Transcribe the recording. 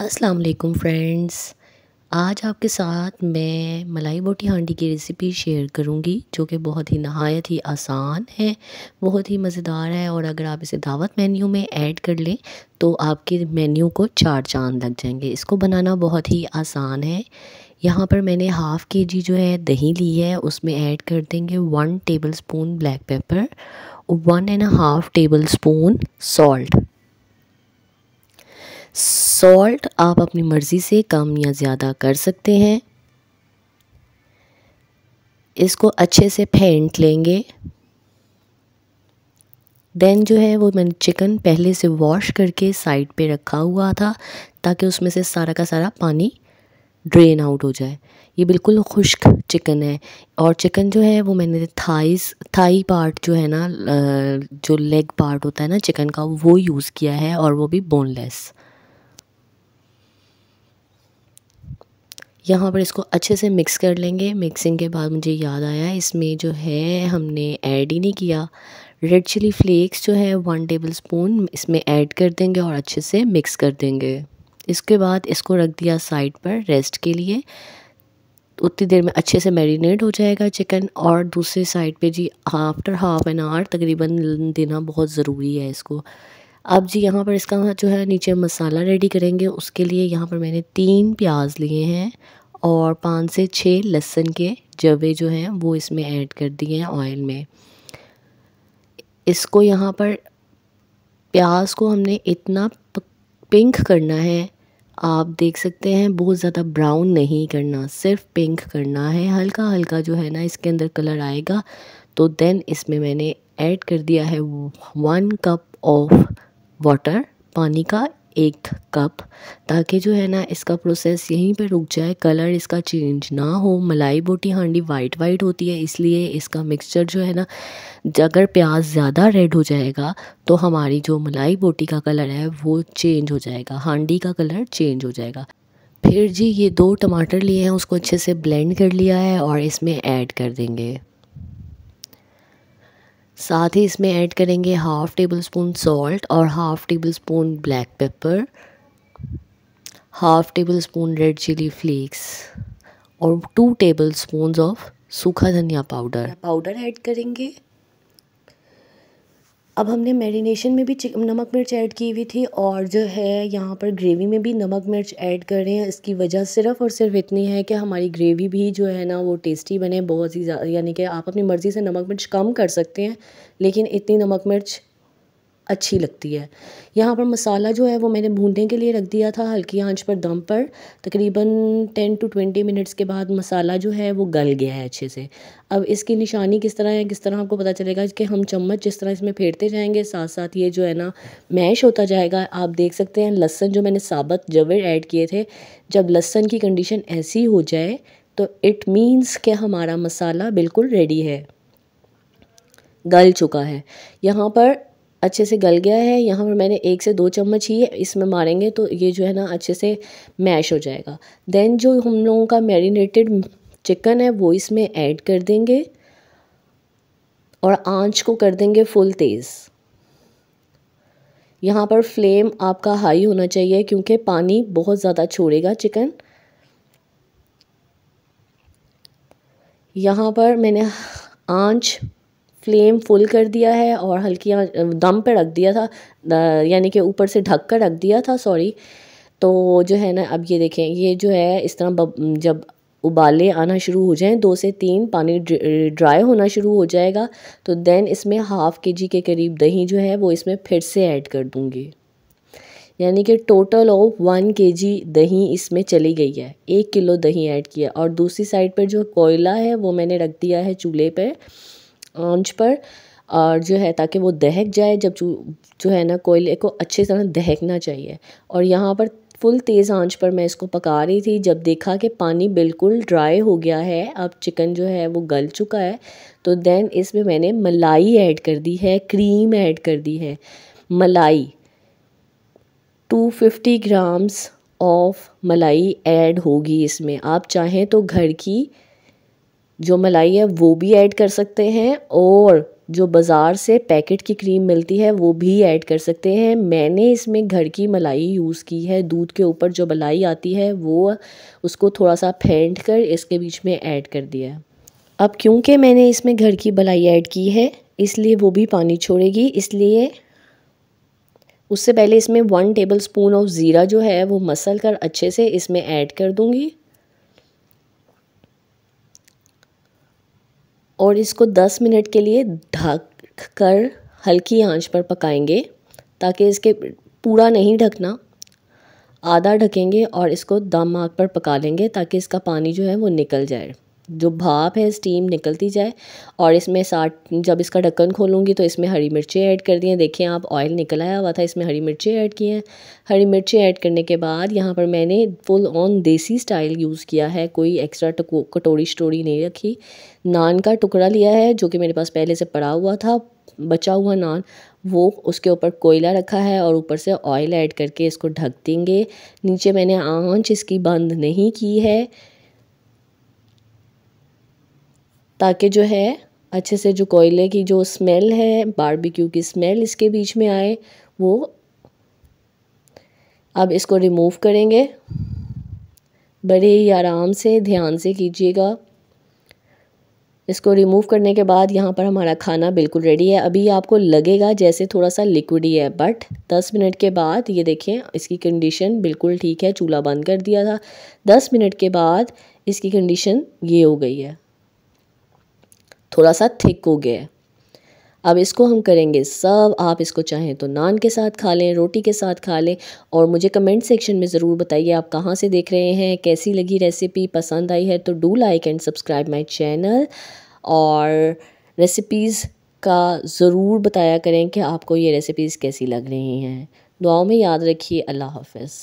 अस्सलाम वालेकुम फ्रेंड्स आज आपके साथ मैं मलाई बोटी हांडी की रेसिपी शेयर करूंगी जो कि बहुत ही नहायत ही आसान है बहुत ही मज़ेदार है और अगर आप इसे दावत मेन्यू में ऐड कर लें तो आपके मेन्यू को चार चांद लग जाएंगे इसको बनाना बहुत ही आसान है यहाँ पर मैंने हाफ़ के जी जो है दही ली है उसमें ऐड कर देंगे one tablespoon black pepper one and half tablespoon salt salt आप अपनी मर्ज़ी से कम या ज़्यादा कर सकते हैं इसको अच्छे से फेंट लेंगे देन जो है वो मैंने चिकन पहले से वॉश करके साइड पे रखा हुआ था ताकि उसमें से सारा का सारा पानी ड्रेन आउट हो जाए ये बिल्कुल खुश्क चिकन है और चिकन जो है वो मैंने थाइस थाई पार्ट जो है ना जो लेग पार्ट होता है ना चिकन का वो यूज़ किया है और वो भी बोनलेस यहाँ पर इसको अच्छे से मिक्स कर लेंगे मिक्सिंग के बाद मुझे याद आया इसमें जो है हमने ऐड ही नहीं किया रेड चिली फ्लेक्स जो है वन टेबल स्पून इसमें ऐड कर देंगे और अच्छे से मिक्स कर देंगे इसके बाद इसको रख दिया साइड पर रेस्ट के लिए उतनी देर में अच्छे से मैरिनेट हो जाएगा चिकन और दूसरी साइड पे जी आफ्टर हाफ एन आवर तकरीबन देना बहुत ज़रूरी है इसको अब जी यहाँ पर इसका जो है नीचे मसाला रेडी करेंगे उसके लिए यहाँ पर मैंने तीन प्याज लिए हैं और पाँच से छः लहसुन के जवे जो हैं वो इसमें ऐड कर दिए हैं ऑयल में इसको यहाँ पर प्याज को हमने इतना पिंक करना है आप देख सकते हैं बहुत ज़्यादा ब्राउन नहीं करना सिर्फ पिंक करना है हल्का हल्का जो है ना इसके अंदर कलर आएगा तो देन इसमें मैंने ऐड कर दिया है वन कप ऑफ वाटर पानी का एक कप ताकि जो है ना इसका प्रोसेस यहीं पे रुक जाए कलर इसका चेंज ना हो मलाई बोटी हांडी वाइट वाइट होती है इसलिए इसका मिक्सचर जो है ना अगर प्याज ज़्यादा रेड हो जाएगा तो हमारी जो मलाई बोटी का कलर है वो चेंज हो जाएगा हांडी का कलर चेंज हो जाएगा फिर जी ये दो टमाटर लिए हैं उसको अच्छे से ब्लेंड कर लिया है और इसमें ऐड कर देंगे साथ ही इसमें ऐड करेंगे हाफ़ टेबल स्पून सॉल्ट और half tablespoon black pepper half tablespoon red chilli flakes और टू टेबल स्पून ऑफ सूखा धनिया पाउडर पाउडर ऐड करेंगे अब हमने मैरिनेशन में भी नमक मिर्च ऐड की हुई थी और जो है यहाँ पर ग्रेवी में भी नमक मिर्च ऐड कर रहे हैं इसकी वजह सिर्फ और सिर्फ इतनी है कि हमारी ग्रेवी भी जो है ना वो टेस्टी बने बहुत ही यानी कि आप अपनी मर्ज़ी से नमक मिर्च कम कर सकते हैं लेकिन इतनी नमक मिर्च अच्छी लगती है यहाँ पर मसाला जो है वो मैंने भूनने के लिए रख दिया था हल्की आंच पर दम पर तकरीबन टेन टू ट्वेंटी मिनट्स के बाद मसाला जो है वो गल गया है अच्छे से अब इसकी निशानी किस तरह है किस तरह आपको पता चलेगा कि हम चम्मच जिस तरह इसमें फेरते जाएंगे साथ साथ ये जो है ना मैश होता जाएगा आप देख सकते हैं लहसन जो मैंने साबत जवे ऐड किए थे जब लहसन की कंडीशन ऐसी हो जाए तो इट मीन्स कि हमारा मसाला बिल्कुल रेडी है गल चुका है यहाँ पर अच्छे से गल गया है यहाँ पर मैंने एक से दो चम्मच ही इसमें मारेंगे तो ये जो है ना अच्छे से मैश हो जाएगा देन जो हम लोगों का मैरिनेटेड चिकन है वो इसमें ऐड कर देंगे और आंच को कर देंगे फुल तेज़ यहाँ पर फ्लेम आपका हाई होना चाहिए क्योंकि पानी बहुत ज़्यादा छोड़ेगा चिकन यहाँ पर मैंने आंच फ्लेम फुल कर दिया है और हल्की दम पे रख दिया था यानी कि ऊपर से ढक कर रख दिया था सॉरी तो जो है ना अब ये देखें ये जो है इस तरह जब उबाले आना शुरू हो जाएं दो से तीन पानी ड्राई होना शुरू हो जाएगा तो देन इसमें हाफ़ के जी के करीब दही जो है वो इसमें फिर से ऐड कर दूँगी यानी कि टोटल ऑफ वन के जी दही इसमें चली गई है एक किलो दही ऐड किया और दूसरी साइड पर जो कोयला है वो मैंने रख दिया है चूल्हे पर आंच पर और जो है ताकि वो दहक जाए जब जो जो है ना कोयले को अच्छे तरह दहकना चाहिए और यहाँ पर फुल तेज़ आंच पर मैं इसको पका रही थी जब देखा कि पानी बिल्कुल ड्राई हो गया है अब चिकन जो है वो गल चुका है तो देन इसमें मैंने मलाई ऐड कर दी है क्रीम ऐड कर दी है मलाई 250 ग्राम्स ऑफ मलाई ऐड होगी इसमें आप चाहें तो घर की जो मलाई है वो भी ऐड कर सकते हैं और जो बाज़ार से पैकेट की क्रीम मिलती है वो भी ऐड कर सकते हैं मैंने इसमें घर की मलाई यूज़ की है दूध के ऊपर जो मलाई आती है वो उसको थोड़ा सा फेंट कर इसके बीच में ऐड कर दिया है अब क्योंकि मैंने इसमें घर की मलाई ऐड की है इसलिए वो भी पानी छोड़ेगी इसलिए उससे पहले इसमें वन टेबल स्पून ऑफ ज़ीरा जो है वो मसल कर अच्छे से इसमें ऐड कर दूँगी और इसको 10 मिनट के लिए ढक कर हल्की आंच पर पकाएंगे ताकि इसके पूरा नहीं ढकना आधा ढकेंगे और इसको दम आग पर पका लेंगे ताकि इसका पानी जो है वो निकल जाए जो भाप है स्टीम निकलती जाए और इसमें साठ जब इसका ढक्कन खोलूँगी तो इसमें हरी मिर्चें ऐड कर दी हैं देखिए आप ऑयल निकल आया हुआ था इसमें हरी मिर्चें ऐड की हैं हरी मिर्चें ऐड करने के बाद यहाँ पर मैंने full on desi style use किया है कोई एक्स्ट्रा कटोरी शटोरी नहीं रखी नान का टुकड़ा लिया है जो कि मेरे पास पहले से पड़ा हुआ था बचा हुआ नान वो उसके ऊपर कोयला रखा है और ऊपर से ऑयल ऐड करके इसको ढक देंगे नीचे मैंने आंच इसकी बंद नहीं की है ताकि जो है अच्छे से जो कोयले की जो स्मेल है बारबेक्यू की स्मेल इसके बीच में आए वो अब इसको रिमूव करेंगे बड़े ही आराम से ध्यान से कीजिएगा इसको रिमूव करने के बाद यहाँ पर हमारा खाना बिल्कुल रेडी है अभी आपको लगेगा जैसे थोड़ा सा लिक्विड ही है बट दस मिनट के बाद ये देखें इसकी कंडीशन बिल्कुल ठीक है चूल्हा बंद कर दिया था दस मिनट के बाद इसकी कंडीशन ये हो गई है थोड़ा सा थिक हो गया है अब इसको हम करेंगे सब आप इसको चाहें तो नान के साथ खा लें रोटी के साथ खा लें और मुझे कमेंट सेक्शन में ज़रूर बताइए आप कहाँ से देख रहे हैं कैसी लगी रेसिपी पसंद आई है तो do like and subscribe my channel और रेसिपीज़ का ज़रूर बताया करें कि आपको ये रेसिपीज़ कैसी लग रही हैं दुआओं में याद रखिए अल्लाह हाफिज़